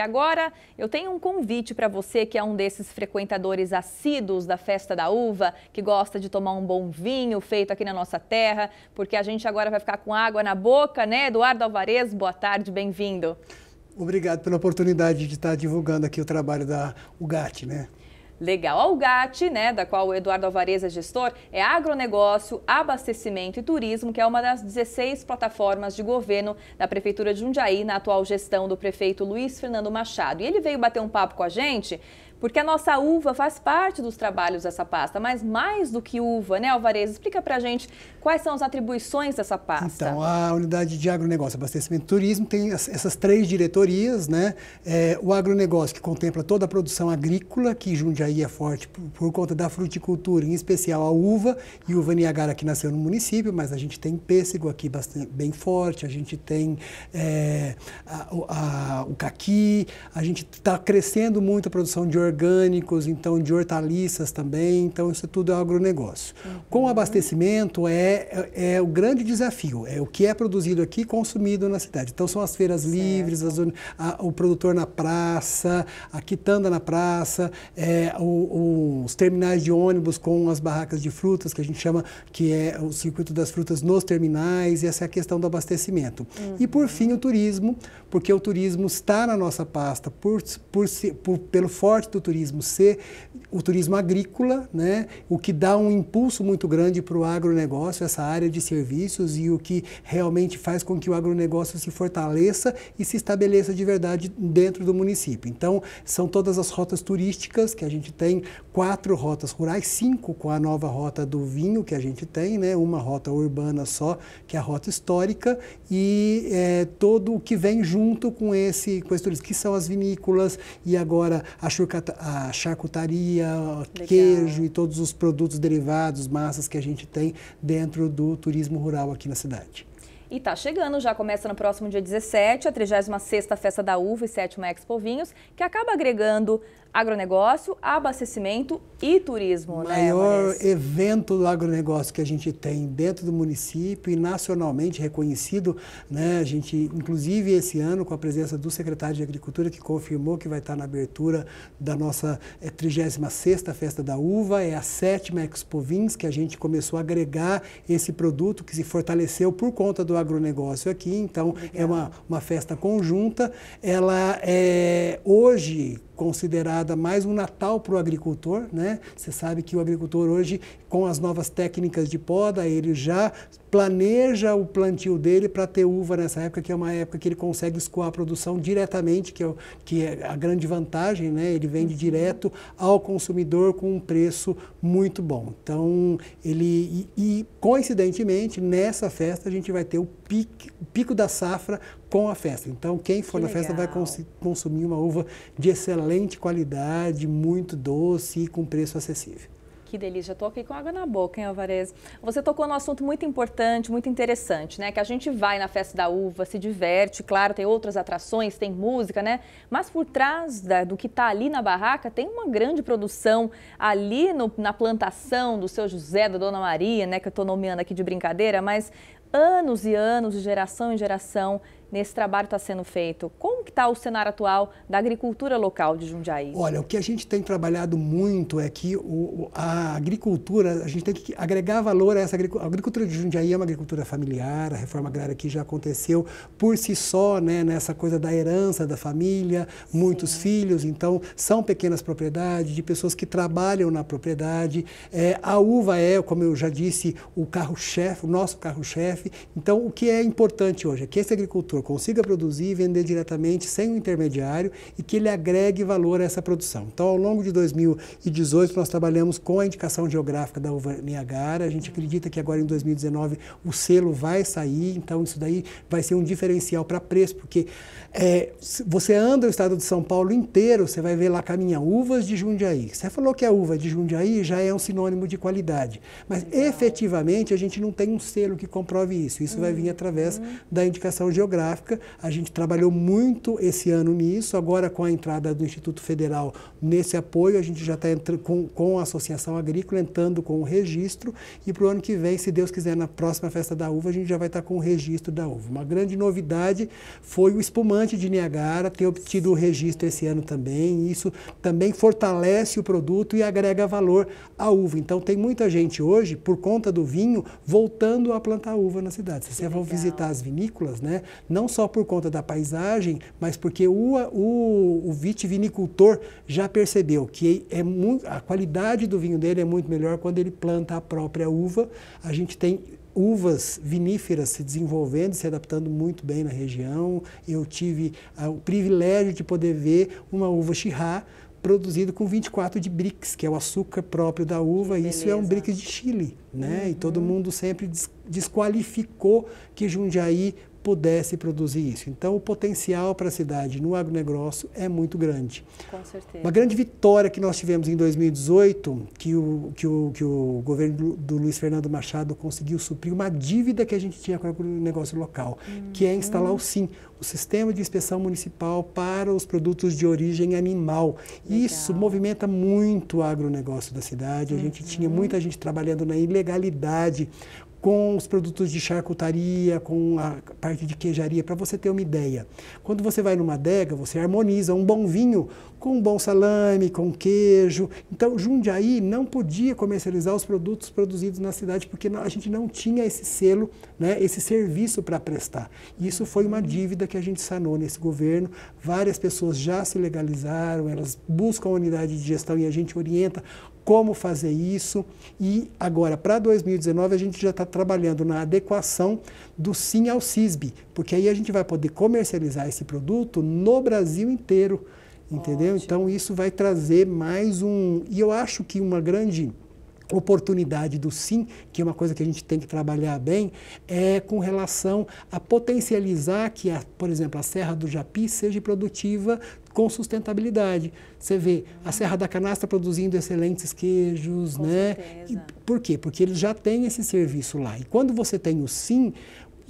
E agora eu tenho um convite para você que é um desses frequentadores assíduos da Festa da Uva, que gosta de tomar um bom vinho feito aqui na nossa terra, porque a gente agora vai ficar com água na boca, né? Eduardo Alvarez, boa tarde, bem-vindo. Obrigado pela oportunidade de estar divulgando aqui o trabalho da UGAT, né? Legal. Algate, né, da qual o Eduardo Alvarez é gestor, é agronegócio, abastecimento e turismo, que é uma das 16 plataformas de governo da Prefeitura de Jundiaí na atual gestão do prefeito Luiz Fernando Machado. E ele veio bater um papo com a gente porque a nossa uva faz parte dos trabalhos dessa pasta, mas mais do que uva, né, Alvarez? Explica para a gente quais são as atribuições dessa pasta. Então, a unidade de agronegócio, abastecimento e turismo tem essas três diretorias, né? É, o agronegócio, que contempla toda a produção agrícola, que Jundiaí é forte por, por conta da fruticultura, em especial a uva, e uva Niagara que nasceu no município, mas a gente tem pêssego aqui bastante, bem forte, a gente tem é, a, a, o caqui, a gente está crescendo muito a produção de orgânicos, então de hortaliças também, então isso tudo é agronegócio. Uhum. Com o abastecimento é, é, é, o grande desafio, é o que é produzido aqui consumido na cidade. Então são as feiras certo. livres, as, a, o produtor na praça, a quitanda na praça, é, o, os terminais de ônibus com as barracas de frutas, que a gente chama que é o circuito das frutas nos terminais, e essa é a questão do abastecimento. Uhum. E por fim o turismo, porque o turismo está na nossa pasta por, por, por pelo forte do turismo ser o turismo agrícola, né? o que dá um impulso muito grande para o agronegócio, essa área de serviços e o que realmente faz com que o agronegócio se fortaleça e se estabeleça de verdade dentro do município. Então, são todas as rotas turísticas que a gente tem, quatro rotas rurais, cinco com a nova rota do vinho que a gente tem, né? uma rota urbana só, que é a rota histórica, e é, todo o que vem junto com esse, com esse turismo, que são as vinícolas e agora a, churcata, a charcutaria, Legal. queijo e todos os produtos derivados, massas que a gente tem dentro do turismo rural aqui na cidade. E tá chegando, já começa no próximo dia 17, a 36ª Festa da Uva e 7 Expo Vinhos, que acaba agregando agronegócio, abastecimento e turismo. O né, maior né, evento do agronegócio que a gente tem dentro do município e nacionalmente reconhecido. Né? A gente, inclusive esse ano, com a presença do secretário de Agricultura, que confirmou que vai estar na abertura da nossa 36ª eh, Festa da Uva, é a sétima Expo que a gente começou a agregar esse produto que se fortaleceu por conta do agronegócio aqui. Então, é uma, uma festa conjunta. Ela é hoje considerada mais um Natal para o agricultor, né? Você sabe que o agricultor hoje, com as novas técnicas de poda, ele já planeja o plantio dele para ter uva nessa época, que é uma época que ele consegue escoar a produção diretamente, que é, que é a grande vantagem, né? ele vende uhum. direto ao consumidor com um preço muito bom. Então, ele e, e coincidentemente, nessa festa a gente vai ter o pico pico da safra com a festa. Então, quem for que na festa vai cons consumir uma uva de excelente qualidade, muito doce e com preço acessível que delícia, eu tô aqui com água na boca, hein, Alvarez? Você tocou num assunto muito importante, muito interessante, né? Que a gente vai na festa da uva, se diverte, claro, tem outras atrações, tem música, né? Mas por trás da, do que tá ali na barraca, tem uma grande produção ali no, na plantação do seu José, da Dona Maria, né? Que eu tô nomeando aqui de brincadeira, mas anos e anos, de geração em geração, nesse trabalho está sendo feito? Como que está o cenário atual da agricultura local de Jundiaí? Olha, o que a gente tem trabalhado muito é que o, a agricultura, a gente tem que agregar valor a essa agricultura. A agricultura de Jundiaí é uma agricultura familiar, a reforma agrária aqui já aconteceu por si só, né, nessa coisa da herança da família, muitos Sim. filhos, então são pequenas propriedades, de pessoas que trabalham na propriedade. É, a uva é, como eu já disse, o carro-chefe, o nosso carro-chefe. Então, o que é importante hoje é que esse agricultor consiga produzir e vender diretamente sem o um intermediário e que ele agregue valor a essa produção. Então, ao longo de 2018, nós trabalhamos com a indicação geográfica da uva Niagara. A gente acredita que agora em 2019 o selo vai sair, então isso daí vai ser um diferencial para preço, porque é, você anda o estado de São Paulo inteiro, você vai ver lá caminha uvas de Jundiaí. Você falou que a uva de Jundiaí já é um sinônimo de qualidade, mas Legal. efetivamente a gente não tem um selo que comprove isso. Isso uhum. vai vir através uhum. da indicação geográfica geográfica. A gente trabalhou muito esse ano nisso. Agora, com a entrada do Instituto Federal nesse apoio, a gente já está com, com a Associação Agrícola entrando com o registro. E para o ano que vem, se Deus quiser, na próxima festa da uva, a gente já vai estar tá com o registro da uva. Uma grande novidade foi o espumante de Niagara ter obtido o registro esse ano também. Isso também fortalece o produto e agrega valor à uva. Então, tem muita gente hoje, por conta do vinho, voltando a plantar uva na cidade. Se que você for visitar as vinícolas, né? Não não só por conta da paisagem, mas porque o, o, o vitivinicultor já percebeu que é muito, a qualidade do vinho dele é muito melhor quando ele planta a própria uva. A gente tem uvas viníferas se desenvolvendo, se adaptando muito bem na região. Eu tive ah, o privilégio de poder ver uma uva Chirá produzido com 24 de brix, que é o açúcar próprio da uva. e Isso é um brix de Chile. Né? E uhum. todo mundo sempre desqualificou que Jundiaí pudesse produzir isso. Então, o potencial para a cidade no agronegócio é muito grande. Com certeza. Uma grande vitória que nós tivemos em 2018, que o, que o, que o governo do Luiz Fernando Machado conseguiu suprir uma dívida que a gente tinha com o agronegócio local, hum. que é uhum. instalar o SIM, o Sistema de Inspeção Municipal para os Produtos de Origem Animal. Legal. Isso movimenta muito o agronegócio da cidade. A gente tinha uhum. muita gente trabalhando na ilegalidade legalidade com os produtos de charcutaria, com a parte de queijaria, para você ter uma ideia. Quando você vai numa adega, você harmoniza um bom vinho com um bom salame, com queijo. Então, Jundiaí não podia comercializar os produtos produzidos na cidade porque a gente não tinha esse selo, né, esse serviço para prestar. isso foi uma dívida que a gente sanou nesse governo. Várias pessoas já se legalizaram, elas buscam a unidade de gestão e a gente orienta como fazer isso. E agora, para 2019, a gente já está trabalhando na adequação do SIM ao CISB, porque aí a gente vai poder comercializar esse produto no Brasil inteiro, entendeu? Ótimo. Então, isso vai trazer mais um. E eu acho que uma grande oportunidade do sim, que é uma coisa que a gente tem que trabalhar bem, é com relação a potencializar que, a, por exemplo, a Serra do Japi seja produtiva com sustentabilidade. Você vê a Serra da Canastra produzindo excelentes queijos, com né? E, por quê? Porque eles já têm esse serviço lá. E quando você tem o sim,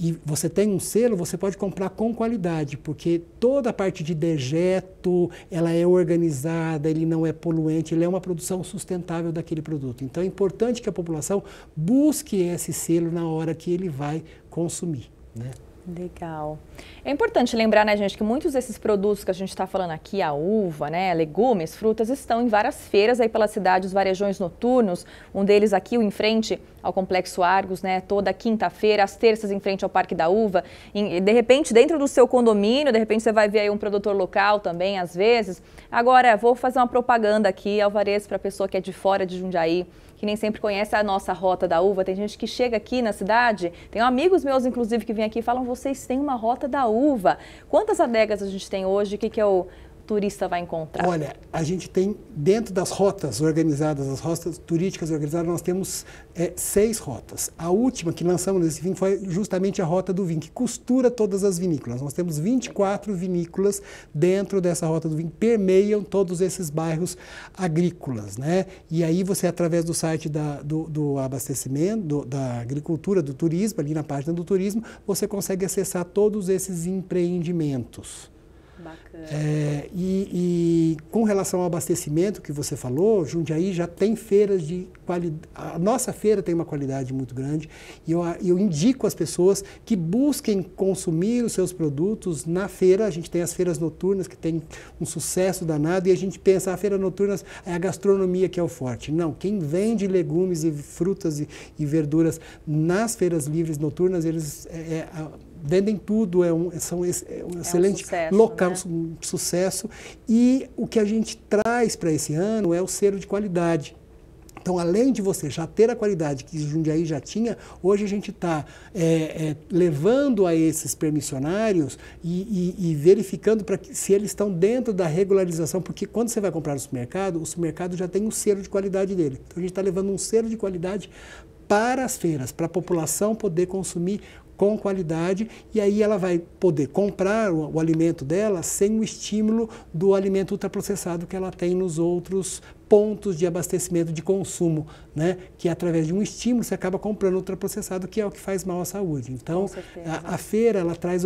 e você tem um selo, você pode comprar com qualidade, porque toda a parte de dejeto, ela é organizada, ele não é poluente, ele é uma produção sustentável daquele produto. Então é importante que a população busque esse selo na hora que ele vai consumir. Né? Legal. É importante lembrar, né, gente, que muitos desses produtos que a gente está falando aqui, a uva, né, legumes, frutas, estão em várias feiras aí pela cidade, os varejões noturnos. Um deles aqui, o em frente ao Complexo Argos, né, toda quinta-feira, às terças em frente ao Parque da Uva. E, de repente, dentro do seu condomínio, de repente você vai ver aí um produtor local também, às vezes. Agora, vou fazer uma propaganda aqui, Alvarez, para a pessoa que é de fora de Jundiaí, que nem sempre conhece a nossa rota da uva. Tem gente que chega aqui na cidade, tem amigos meus, inclusive, que vêm aqui e falam: vocês têm uma rota da uva. Quantas adegas a gente tem hoje? O que, que é o turista vai encontrar? Olha, a gente tem dentro das rotas organizadas, as rotas turísticas organizadas, nós temos é, seis rotas. A última que lançamos nesse fim foi justamente a rota do vinho, que costura todas as vinícolas. Nós temos 24 vinícolas dentro dessa rota do vinho, permeiam todos esses bairros agrícolas, né? E aí você, através do site da, do, do abastecimento, do, da agricultura, do turismo, ali na página do turismo, você consegue acessar todos esses empreendimentos. Bacana. É, e, e, com relação ao abastecimento que você falou, Jundiaí já tem feiras de qualidade. A nossa feira tem uma qualidade muito grande e eu, eu indico às pessoas que busquem consumir os seus produtos na feira. A gente tem as feiras noturnas que tem um sucesso danado e a gente pensa a ah, feira noturna é a gastronomia que é o forte. Não, quem vende legumes e frutas e, e verduras nas feiras livres noturnas, eles. É, é, vendem tudo, é um, são, é um é excelente um sucesso, local, né? um sucesso. E o que a gente traz para esse ano é o selo de qualidade. Então, além de você já ter a qualidade que Jundiaí já tinha, hoje a gente está é, é, levando a esses permissionários e, e, e verificando para se eles estão dentro da regularização, porque quando você vai comprar no supermercado, o supermercado já tem um selo de qualidade dele. Então, a gente está levando um selo de qualidade para as feiras, para a população poder consumir com qualidade, e aí ela vai poder comprar o, o alimento dela sem o estímulo do alimento ultraprocessado que ela tem nos outros pontos de abastecimento de consumo, né? que é através de um estímulo você acaba comprando ultraprocessado, que é o que faz mal à saúde. Então, a, a, feira ela traz,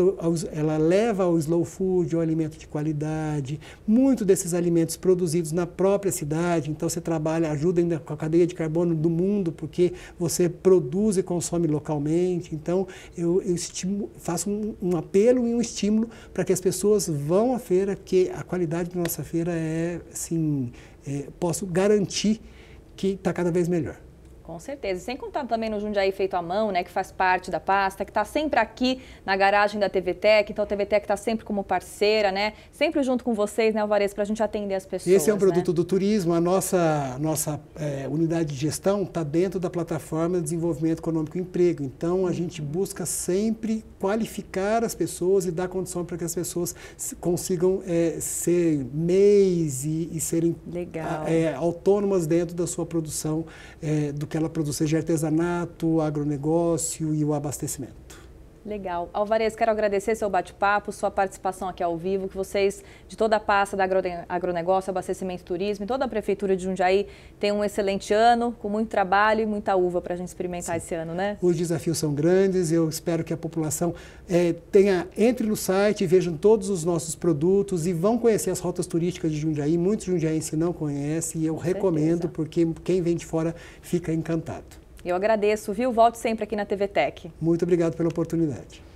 ela leva ao slow food, ao alimento de qualidade, muito desses alimentos produzidos na própria cidade. Então, você trabalha, ajuda ainda com a cadeia de carbono do mundo, porque você produz e consome localmente. Então, eu, eu estimo, faço um, um apelo e um estímulo para que as pessoas vão à feira, que a qualidade da nossa feira é, assim, é, posso garantir que está cada vez melhor. Com certeza. sem contar também no Jundiaí Feito à Mão, né, que faz parte da pasta, que está sempre aqui na garagem da TV Tech. Então a TV Tech está sempre como parceira, né? Sempre junto com vocês, né, Alvarez, para a gente atender as pessoas. Esse é um né? produto né? do turismo. A nossa, nossa é, unidade de gestão está dentro da plataforma de desenvolvimento econômico e emprego. Então a gente busca sempre qualificar as pessoas e dar condição para que as pessoas consigam é, ser MEIs e, e serem a, é, autônomas dentro da sua produção é, do que ela produção de artesanato, agronegócio e o abastecimento. Legal. Alvarez, quero agradecer seu bate-papo, sua participação aqui ao vivo, que vocês, de toda a pasta da agronegócio, abastecimento e turismo, e toda a Prefeitura de Jundiaí, tem um excelente ano, com muito trabalho e muita uva para a gente experimentar Sim. esse ano, né? Os desafios são grandes, eu espero que a população é, tenha, entre no site, vejam todos os nossos produtos e vão conhecer as rotas turísticas de Jundiaí. Muitos jundiaenses não conhecem e eu com recomendo, certeza. porque quem vem de fora fica encantado. Eu agradeço, viu? Volte sempre aqui na TV Tech. Muito obrigado pela oportunidade.